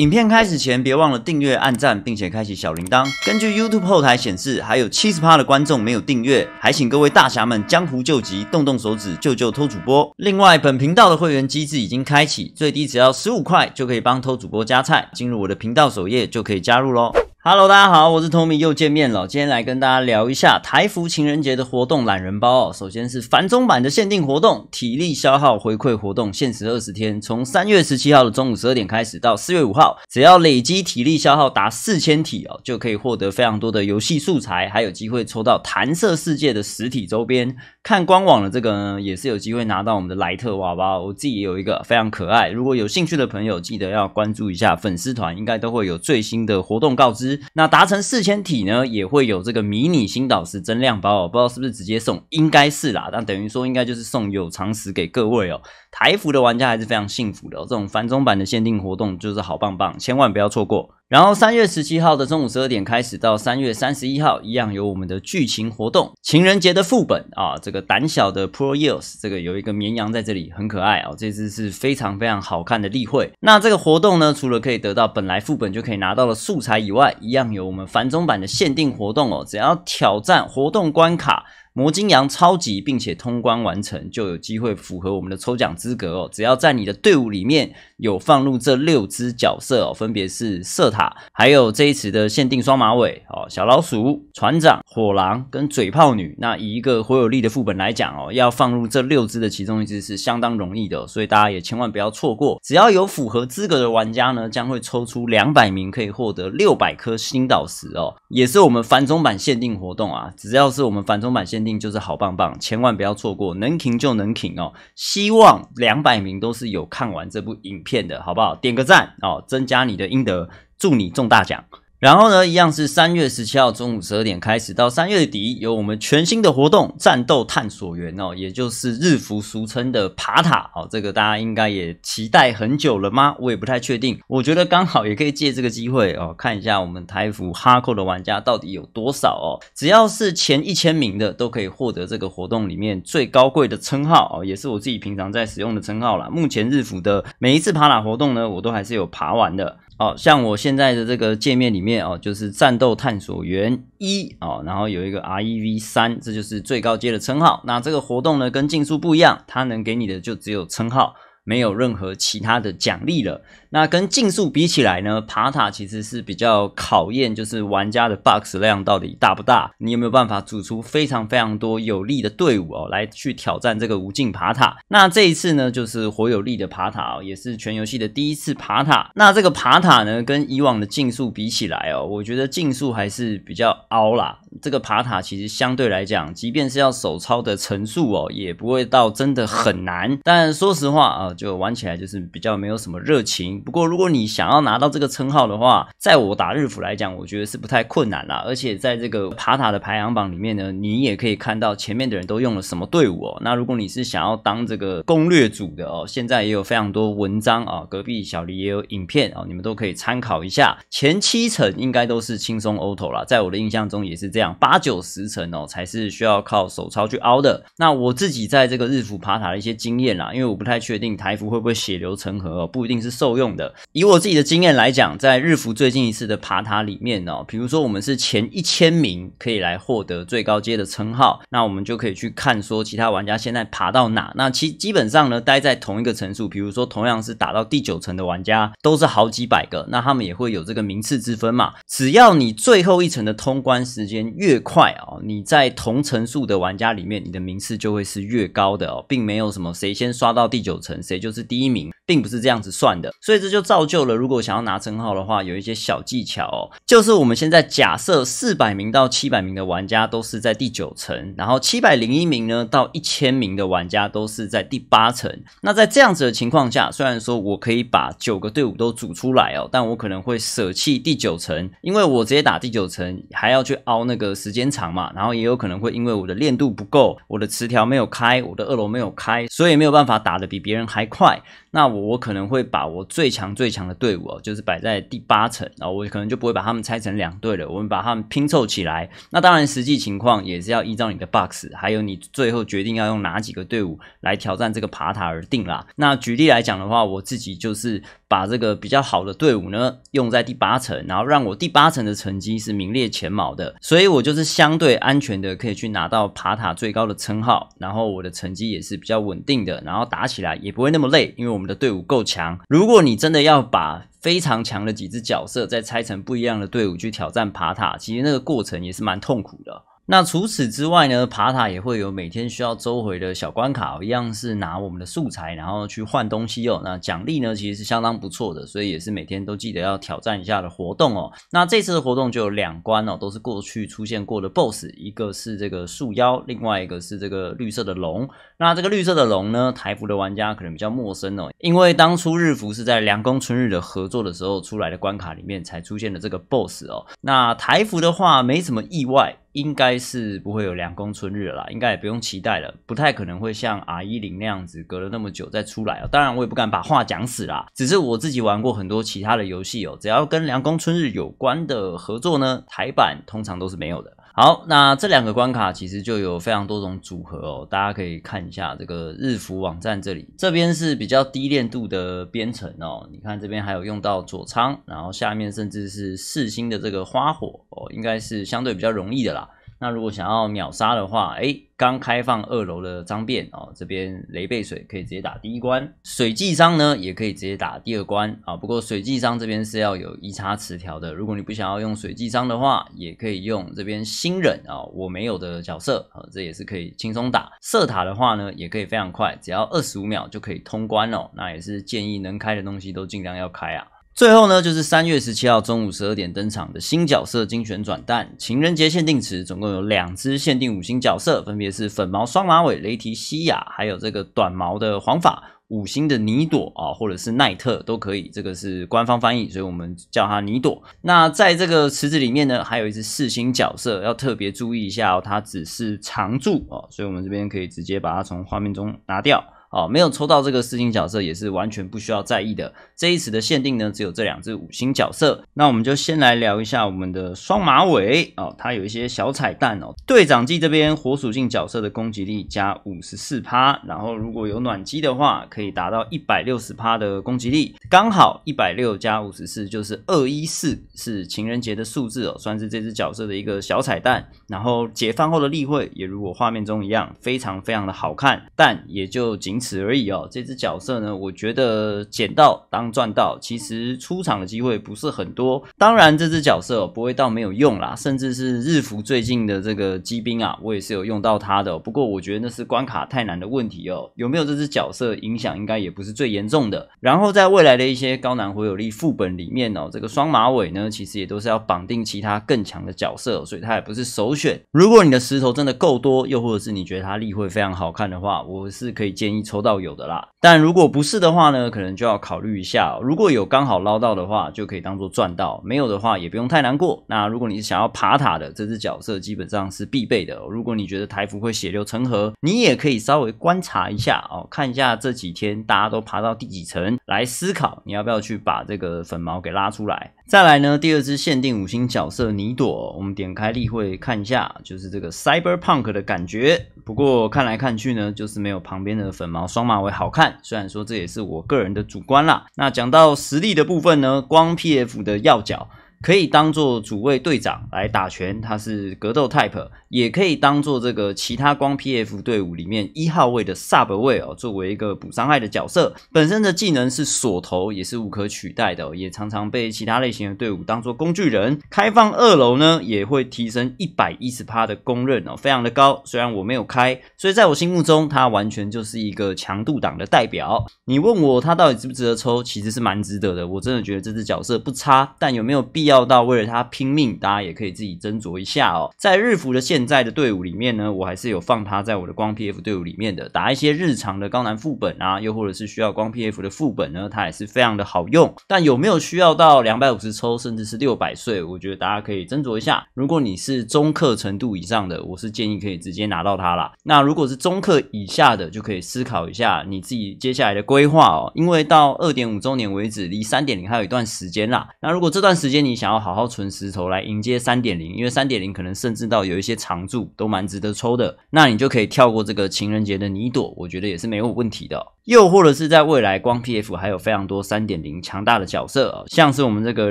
影片开始前，别忘了订阅、按赞，并且开启小铃铛。根据 YouTube 后台显示，还有七十趴的观众没有订阅，还请各位大侠们江湖救急，动动手指救救偷主播。另外，本频道的会员机制已经开启，最低只要十五块就可以帮偷主播加菜。进入我的频道首页就可以加入喽。Hello，大家好，我是 Tommy，又见面了。今天来跟大家聊一下台服情人节的活动懒人包哦。首先是繁中版的限定活动体力消耗回馈活动，限时二十天，从三月十七号的中午十二点开始到四月五号，只要累积体力消耗达四千体哦，就可以获得非常多的游戏素材，还有机会抽到弹射世界的实体周边。看官网的这个呢，也是有机会拿到我们的莱特娃娃，我自己也有一个非常可爱。如果有兴趣的朋友，记得要关注一下粉丝团，应该都会有最新的活动告知。那达成四千体呢，也会有这个迷你星导师增量包哦，不知道是不是直接送，应该是啦。那等于说应该就是送有常识给各位哦，台服的玩家还是非常幸福的哦，这种繁中版的限定活动就是好棒棒，千万不要错过。然后三月十七号的中午十二点开始，到三月三十一号，一样有我们的剧情活动，情人节的副本啊，这个胆小的 Pro Years，这个有一个绵羊在这里，很可爱哦，这只是非常非常好看的例会。那这个活动呢，除了可以得到本来副本就可以拿到的素材以外，一样有我们繁中版的限定活动哦，只要挑战活动关卡。魔晶羊超级，并且通关完成就有机会符合我们的抽奖资格哦。只要在你的队伍里面有放入这六只角色哦，分别是色塔，还有这一次的限定双马尾哦，小老鼠、船长、火狼跟嘴炮女。那以一个火有力的副本来讲哦，要放入这六只的其中一只是相当容易的，所以大家也千万不要错过。只要有符合资格的玩家呢，将会抽出两百名可以获得六百颗星导石哦，也是我们繁中版限定活动啊。只要是我们繁中版限定。就是好棒棒，千万不要错过，能停就能停哦。希望两百名都是有看完这部影片的，好不好？点个赞哦，增加你的阴德，祝你中大奖。然后呢，一样是三月十七号中午十二点开始，到三月底有我们全新的活动——战斗探索员哦，也就是日服俗称的爬塔哦。这个大家应该也期待很久了吗？我也不太确定。我觉得刚好也可以借这个机会哦，看一下我们台服哈扣的玩家到底有多少哦。只要是前一千名的，都可以获得这个活动里面最高贵的称号哦，也是我自己平常在使用的称号啦。目前日服的每一次爬塔活动呢，我都还是有爬完的。好像我现在的这个界面里面哦，就是战斗探索员一哦，然后有一个 REV 三，这就是最高阶的称号。那这个活动呢，跟竞速不一样，它能给你的就只有称号，没有任何其他的奖励了。那跟竞速比起来呢，爬塔其实是比较考验就是玩家的 b u x 量到底大不大，你有没有办法组出非常非常多有力的队伍哦，来去挑战这个无尽爬塔。那这一次呢，就是火有力的爬塔哦，也是全游戏的第一次爬塔。那这个爬塔呢，跟以往的竞速比起来哦，我觉得竞速还是比较凹啦。这个爬塔其实相对来讲，即便是要手抄的层数哦，也不会到真的很难。但说实话啊，就玩起来就是比较没有什么热情。不过，如果你想要拿到这个称号的话，在我打日服来讲，我觉得是不太困难啦。而且在这个爬塔的排行榜里面呢，你也可以看到前面的人都用了什么队伍哦。那如果你是想要当这个攻略组的哦，现在也有非常多文章啊，隔壁小黎也有影片哦，你们都可以参考一下。前七层应该都是轻松 auto 了，在我的印象中也是这样，八九十层哦才是需要靠手抄去凹的。那我自己在这个日服爬塔的一些经验啦，因为我不太确定台服会不会血流成河哦，不一定是受用。的以我自己的经验来讲，在日服最近一次的爬塔里面哦，比如说我们是前一千名可以来获得最高阶的称号，那我们就可以去看说其他玩家现在爬到哪。那其基本上呢，待在同一个层数，比如说同样是打到第九层的玩家，都是好几百个，那他们也会有这个名次之分嘛。只要你最后一层的通关时间越快哦，你在同层数的玩家里面，你的名次就会是越高的哦，并没有什么谁先刷到第九层谁就是第一名，并不是这样子算的，所以。这就造就了，如果想要拿称号的话，有一些小技巧哦。就是我们现在假设四百名到七百名的玩家都是在第九层，然后七百零一名呢到一千名的玩家都是在第八层。那在这样子的情况下，虽然说我可以把九个队伍都组出来哦，但我可能会舍弃第九层，因为我直接打第九层还要去凹那个时间长嘛，然后也有可能会因为我的练度不够，我的词条没有开，我的二楼没有开，所以没有办法打得比别人还快。那我我可能会把我最强最强的队伍，哦，就是摆在第八层，然后我可能就不会把他们拆成两队了，我们把他们拼凑起来。那当然实际情况也是要依照你的 box，还有你最后决定要用哪几个队伍来挑战这个爬塔而定啦。那举例来讲的话，我自己就是。把这个比较好的队伍呢用在第八层，然后让我第八层的成绩是名列前茅的，所以我就是相对安全的可以去拿到爬塔最高的称号，然后我的成绩也是比较稳定的，然后打起来也不会那么累，因为我们的队伍够强。如果你真的要把非常强的几支角色再拆成不一样的队伍去挑战爬塔，其实那个过程也是蛮痛苦的。那除此之外呢，爬塔也会有每天需要周回的小关卡，一样是拿我们的素材，然后去换东西哦。那奖励呢，其实是相当不错的，所以也是每天都记得要挑战一下的活动哦。那这次的活动就有两关哦，都是过去出现过的 BOSS，一个是这个树妖，另外一个是这个绿色的龙。那这个绿色的龙呢，台服的玩家可能比较陌生哦，因为当初日服是在凉宫春日的合作的时候出来的关卡里面才出现的这个 BOSS 哦。那台服的话，没什么意外。应该是不会有《凉宫春日》啦，应该也不用期待了，不太可能会像阿依零那样子隔了那么久再出来啊。当然我也不敢把话讲死啦，只是我自己玩过很多其他的游戏哦，只要跟《凉宫春日》有关的合作呢，台版通常都是没有的。好，那这两个关卡其实就有非常多种组合哦，大家可以看一下这个日服网站这里，这边是比较低练度的编程哦，你看这边还有用到左仓，然后下面甚至是四星的这个花火哦，应该是相对比较容易的啦。那如果想要秒杀的话，哎，刚开放二楼的张变哦，这边雷贝水可以直接打第一关，水祭章呢也可以直接打第二关啊。不过水祭章这边是要有移插词条的，如果你不想要用水祭章的话，也可以用这边新人啊，我没有的角色啊，这也是可以轻松打。射塔的话呢，也可以非常快，只要二十五秒就可以通关哦。那也是建议能开的东西都尽量要开啊。最后呢，就是三月十七号中午十二点登场的新角色精选转蛋情人节限定池，总共有两只限定五星角色，分别是粉毛双马尾雷提西亚，还有这个短毛的黄发五星的尼朵啊，或者是奈特都可以。这个是官方翻译，所以我们叫它尼朵。那在这个池子里面呢，还有一只四星角色要特别注意一下，哦，它只是常驻哦，所以我们这边可以直接把它从画面中拿掉。哦，没有抽到这个四星角色也是完全不需要在意的。这一次的限定呢，只有这两只五星角色。那我们就先来聊一下我们的双马尾哦，它有一些小彩蛋哦。队长季这边火属性角色的攻击力加五十四趴，然后如果有暖机的话，可以达到一百六十趴的攻击力，刚好一百六加五十四就是二一四，是情人节的数字哦，算是这只角色的一个小彩蛋。然后解放后的例会也如我画面中一样，非常非常的好看，但也就仅。此而已哦，这只角色呢，我觉得捡到当赚到，其实出场的机会不是很多。当然，这只角色不会到没有用啦，甚至是日服最近的这个机兵啊，我也是有用到它的。不过，我觉得那是关卡太难的问题哦。有没有这只角色影响，应该也不是最严重的。然后，在未来的一些高难回有力副本里面哦，这个双马尾呢，其实也都是要绑定其他更强的角色，所以它也不是首选。如果你的石头真的够多，又或者是你觉得它力会非常好看的话，我是可以建议。抽到有的啦，但如果不是的话呢，可能就要考虑一下。如果有刚好捞到的话，就可以当做赚到；没有的话，也不用太难过。那如果你是想要爬塔的，这只角色基本上是必备的。如果你觉得台服会血流成河，你也可以稍微观察一下哦，看一下这几天大家都爬到第几层，来思考你要不要去把这个粉毛给拉出来。再来呢，第二只限定五星角色尼朵，我们点开例会看一下，就是这个 cyberpunk 的感觉。不过看来看去呢，就是没有旁边的粉毛双马尾好看，虽然说这也是我个人的主观啦。那讲到实力的部分呢，光 pf 的要角。可以当做主位队长来打拳，他是格斗 type，也可以当做这个其他光 pf 队伍里面一号位的 sub 位哦，作为一个补伤害的角色，本身的技能是锁头，也是无可取代的，也常常被其他类型的队伍当做工具人。开放二楼呢，也会提升一百一十趴的公认哦，非常的高。虽然我没有开，所以在我心目中，它完全就是一个强度党的代表。你问我它到底值不值得抽，其实是蛮值得的。我真的觉得这只角色不差，但有没有必要？要到为了他拼命，大家也可以自己斟酌一下哦。在日服的现在的队伍里面呢，我还是有放他在我的光 PF 队伍里面的，打一些日常的高难副本啊，又或者是需要光 PF 的副本呢，它也是非常的好用。但有没有需要到两百五十抽，甚至是六百岁？我觉得大家可以斟酌一下。如果你是中氪程度以上的，我是建议可以直接拿到它了。那如果是中氪以下的，就可以思考一下你自己接下来的规划哦。因为到二点五周年为止，离三点零还有一段时间啦。那如果这段时间你想要好好存石头来迎接三点零，因为三点零可能甚至到有一些常驻都蛮值得抽的，那你就可以跳过这个情人节的泥朵，我觉得也是没有问题的。又或者是在未来光 PF 还有非常多三点零强大的角色哦，像是我们这个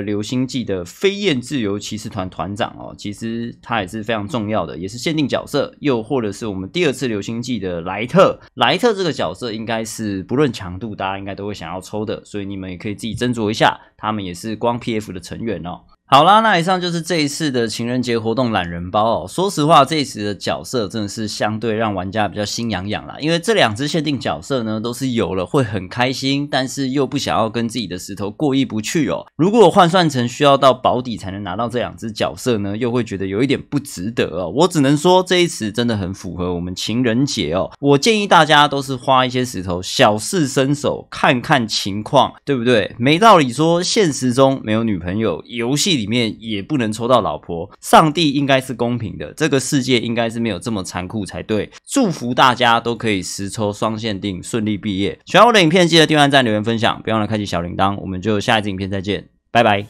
流星际的飞燕自由骑士团团长哦，其实他也是非常重要的，也是限定角色。又或者是我们第二次流星际的莱特，莱特这个角色应该是不论强度，大家应该都会想要抽的，所以你们也可以自己斟酌一下。他们也是光 PF 的成员哦。now 好啦，那以上就是这一次的情人节活动懒人包哦。说实话，这一次的角色真的是相对让玩家比较心痒痒啦，因为这两只限定角色呢，都是有了会很开心，但是又不想要跟自己的石头过意不去哦。如果换算成需要到保底才能拿到这两只角色呢，又会觉得有一点不值得哦。我只能说，这一次真的很符合我们情人节哦。我建议大家都是花一些石头小试身手，看看情况，对不对？没道理说现实中没有女朋友，游戏。里面也不能抽到老婆，上帝应该是公平的，这个世界应该是没有这么残酷才对。祝福大家都可以实抽双限定，顺利毕业。喜欢我的影片，记得订阅、赞、留言、分享，别忘了开启小铃铛。我们就下一支影片再见，拜拜。